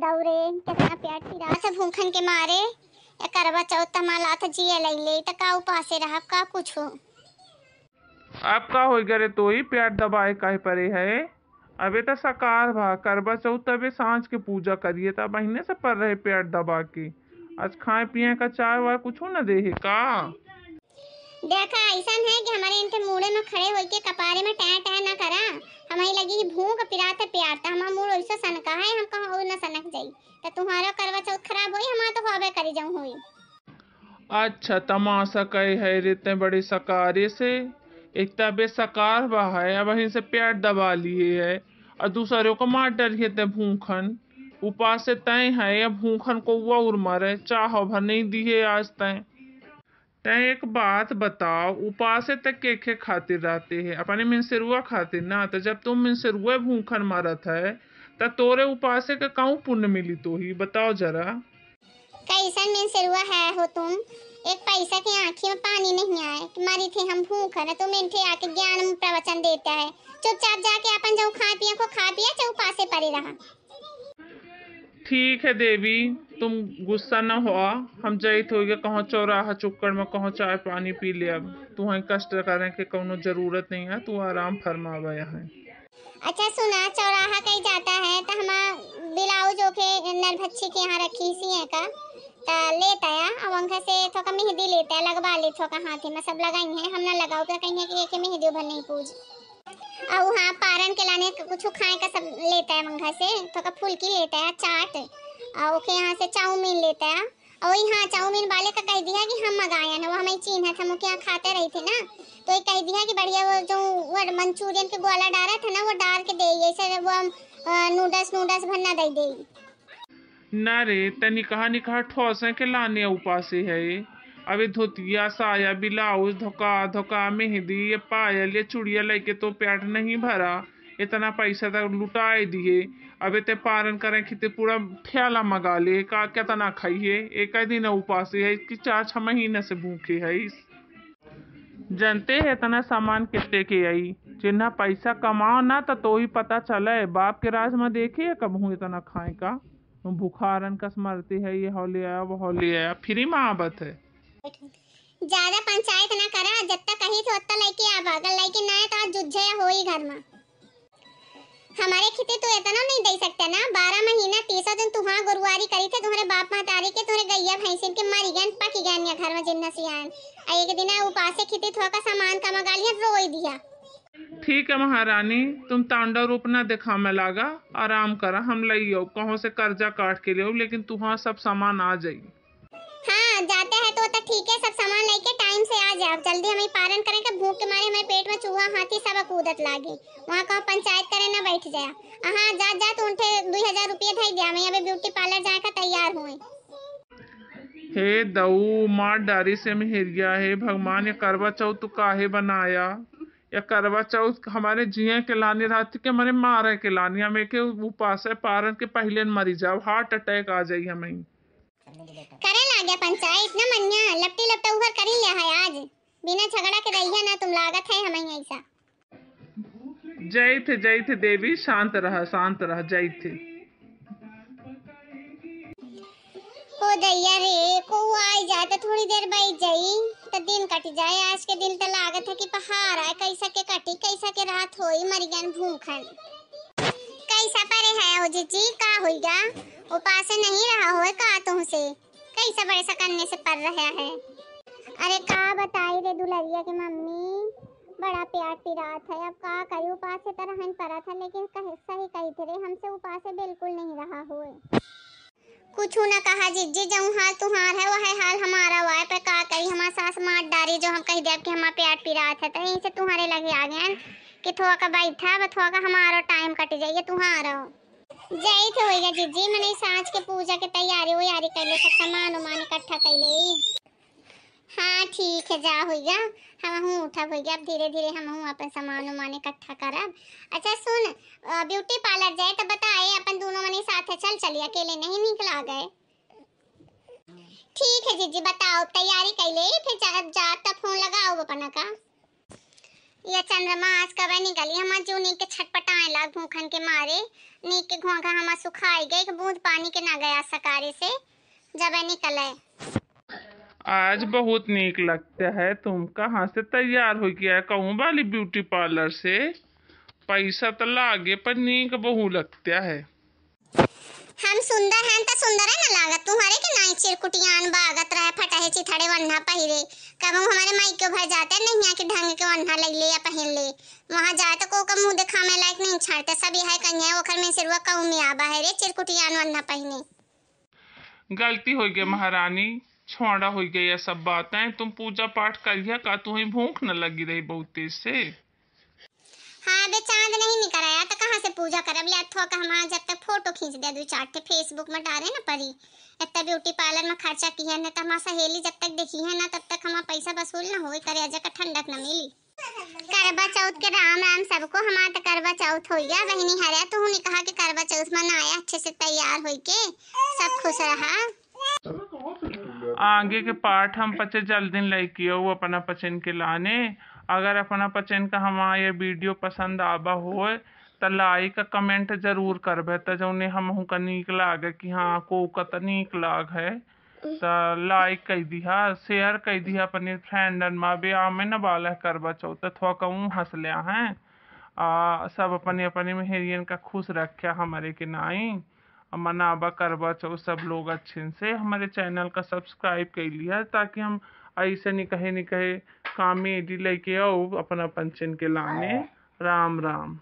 दौरे तकना प्यार तिरा सब अच्छा, भूखन के मारे या करवा चौथ माल आता ले ले त तो का उपासे रहा का कुछ हो अब का हो गए तो ही प्यार दबाए काहे परे है अबे तो सकार भा करवा चौथ तबे सांझ के पूजा करिए तब महीने से पर रहे प्यार दबा के आज खाए पिए का चाय वाय कुछ न दे है का देखा ऐसा है कि हमारे इनके मुड़े में खड़े हो के कपारे में टह टह ना करा हमारी लगी भूख पिराते प्यार था हमारा मुड़ ऐसा सनका है हम कहा और न अच्छा तमाशा कई है इतने बड़ी सकार से एक तो सकार बा है अब वहीं से पेट दबा लिए है और दूसरों को मार डर है ते भूखन उपास से तय है अब भूखन को वह उर्मर है चाहो भर नहीं दिए आज तय तय एक बात बताओ उपास तक के के खातिर रहते है अपने मिनसरुआ खातिर ना तो जब तुम मिनसरुआ भूखन मारत है तब तो तोरे उपास का कहूँ पुण्य मिली तो ही बताओ जरा ऐसा में से रुआ है हो तुम एक पैसा की आंखी में पानी नहीं आए मारी थे हम भूख है तुम तो इनके आके ज्ञान प्रवचन देता है चुपचाप जाके अपन जाऊ खा पिया को खा पिया चौ पासे पड़े रहा ठीक है देवी तुम गुस्सा न हो हम जाए हो ये कहो चौराहा चुक्कर में कहो चाय पानी पी ले अब तू तुम्हें कष्ट कर रहे के कोनो जरूरत नहीं है तू आराम फरमावा है अच्छा सुना चौराहा कहीं जाता है तो हम बिलाऊ जो के नरभच्छी के यहाँ रखी सी है का लेता है अब से थोड़ा मेहंदी लेता है लगवा ले थोड़ा हाथ में सब लगाई है हम ना लगाओ तो कहीं कि एक मेहंदी भर नहीं पूज और वहाँ पारण के लाने कुछ खाए का सब लेता है मंघा से थोड़ा फुल्की लेता है चाट और ओके यहाँ से चाउमीन लेता है और यहाँ चाउमीन वाले का कह दिया कि हम मंगाए ना वो हमें चीन है तो हम उनके यहाँ खाते रहे थे ना तो ये कह दिया कि बढ़िया वो जो वो मंचूरियन के गोला डाला था ना वो डाल के दे ऐसे वो हम नूडल्स नूडल्स भरना दे देगी ना रे तनी कहा निकहा ठोस है के लाने उपासी है अभी धोतिया साया ब्लाउज धोका धोका मेहंदी ये पायल ये चुड़िया लेके तो पेट नहीं भरा इतना पैसा तक तो लुटाए दिए अबे ते पारण करें कि पूरा ठेला मंगा ले का कितना खाइए एक दिन उपासी है कि चार छह महीने से भूखे है जनते है इतना सामान कितने के आई जिन्हा पैसा कमाओ ना तो, तो, ही पता चला है बाप के राज में देखिए कब हूँ इतना खाए का बुखारन का स्मृति है ये होली आया वो होली आया फ्री में आबत है ज्यादा पंचायत ना करा जब तक कहीं तो उतना लेके आब अगर लेके ना है तो जुझे हो ही घर में हमारे खेते तो इतना नहीं दे सकते ना बारह महीना तीसरा दिन तू तो तुहा गुरुवारी करी थे तुम्हारे बाप माँ तारी के तुम्हारे गैया भैंसिन के मारी गन पकी गन या घर में जिन्ना सियान एक दिन उपास खेती थोड़ा का सामान का मंगा लिया रोई दिया ठीक है महारानी तुम तांडव रूप ना दिखा मैं लागा आराम करा हम लई हो कहो से कर्जा काट के लियो लेकिन तुहा सब सामान आ जाये हाँ जाते हैं तो, तो ठीक है सब सामान लेके टाइम से आ जाओ जल्दी हमें पारण करें कि भूख के मारे हमारे पेट में चूहा हाथी सब अकूदत लागे वहाँ कहो पंचायत करे ना बैठ जाया हाँ जा जा तो उठे दो हजार रुपये थे दिया मैं अभी ब्यूटी पार्लर जाए का तैयार हुए हे दऊ मार डारी से मेहरिया हे भगवान ये करवा चौथ तू काहे बनाया या करवा चौथ हमारे जिया के लानी रात के हमारे मारे के लानी हमें के उपास है पारण के पहले मरी जाओ हार्ट अटैक आ जाई हमें करे ला गया पंचायत मनिया लपटी लपटा कर लिया है आज बिना झगड़ा के ना तुम लागत है हमें ऐसा जय थे जय थे देवी शांत रह शांत रह जय थे गैया रे को आई जाए तो थोड़ी देर बैठ जाई तो दिन कट जाए आज के दिन तो लागत था कि पहाड़ आए कैसा के कटी कैसा के रात होई मरिगन भूखन कैसा परे है ओ जीजी का ओ पास नहीं रहा होए का तो से कैसा बड़े सा करने से पर रहा है अरे का बताई रे दुलरिया के मम्मी बड़ा प्यार पिरात है अब का करी उपास से तरहन तो परा था लेकिन कह सही कही थे रे हमसे उपास बिल्कुल नहीं रहा हुए कुछ ना कहा जी जी जो हाल तुम्हार है वह हाल हमारा हुआ है पर का कही हमार सास मार डारी जो हम कही देव कि हमारे प्यार पिरा था तो यहीं से तुम्हारे लगे आ गया कि थोड़ा का बैठ था बस थोड़ा हमारा टाइम कट जाइए तुम्हारा जाई थे तो होगा जी जी मैंने साँझ के पूजा के तैयारी वैयारी कर ले सब सामान उमान इकट्ठा कर ले हाँ ठीक है जा हुई होगा हम हूँ उठब होगा अब धीरे धीरे हम हूँ अपन सामान उमान इकट्ठा कर अब अच्छा सुन ब्यूटी पार्लर जाए तो बताए अपन दोनों मनी साथ है चल चलिए अकेले नहीं निकला गए ठीक है जीजी बताओ तैयारी कर ले फिर जब जा तब फोन लगाओ अपन का ये चंद्रमा आज कब निकली हम जो नीक के छटपटाए लाग भूखन के मारे नीक के घोंघा हम सुखाई गए बूंद पानी के ना गया सकारे से जब निकल आज बहुत नीक लगता है तुम कहाँ से तैयार हो गया कहूँ वाली ब्यूटी पार्लर से पैसा तो लागे पर नीक बहु लगता है हम सुंदर हैं तो सुंदर है ना लागत तुम्हारे के नाई चिर कुटियान बागत रहे फटा है चिथड़े वन्ना पहिरे कब हम हमारे माई के भर जाते नहीं यहाँ के ढंग के वन्ना ले ले या पहन ले वहाँ जाए तो को का मुंह देखा में लायक नहीं छाड़ते सब यह है कहीं है ओखर में सिरवा कहूँ में बाहरे चिर कुटियान चिरकुटियान वन्ना पहने गलती हो गई महारानी छोड़ा हो गया सब बातें तुम पूजा पाठ कर करिया का तुम्हें भूख न लगी रही बहुत तेज से हाँ बे चांद नहीं निकल आया तो कहाँ से पूजा कर अब अथवा का हम जब तक फोटो खींच दे दू चाटे फेसबुक में डाले ना परी इतना ब्यूटी पार्लर में खर्चा किया ना तो हमारा सहेली जब तक देखी है ना तब तक हमारा पैसा वसूल ना हो करे अजय ठंडक ना मिली करवा चौथ के राम राम सबको हमारा तो करवा चौथ हो गया बहनी नहीं तो हमने कहा कि करवा चौथ मनाया अच्छे से तैयार हो के सब खुश रहा आगे के पार्ट हम पचे लाइक लइकी उ अपना पचन के लाने अगर अपना पचन का हमारा ये वीडियो पसंद आबा हो तो लाइक कमेंट जरूर करबे तो जौने हमहू का नीक लागे कि हाँ को का नीक लाग है तो लाइक कह दिया शेयर कह दिया अपने फ्रेंडन में भी आमे न बाल कर चौ तो थोड़ा कहूँ हंस लिया है आ, सब अपने अपने मेहरियन हेरियन का खुश रखे हमारे के नाई मनाबा करवा चौथ सब लोग अच्छे से हमारे चैनल का सब्सक्राइब कर लिया ताकि हम ऐसे नहीं कहे नहीं कहे काम लेके आओ अपना पंचन के लाने हाँ। राम राम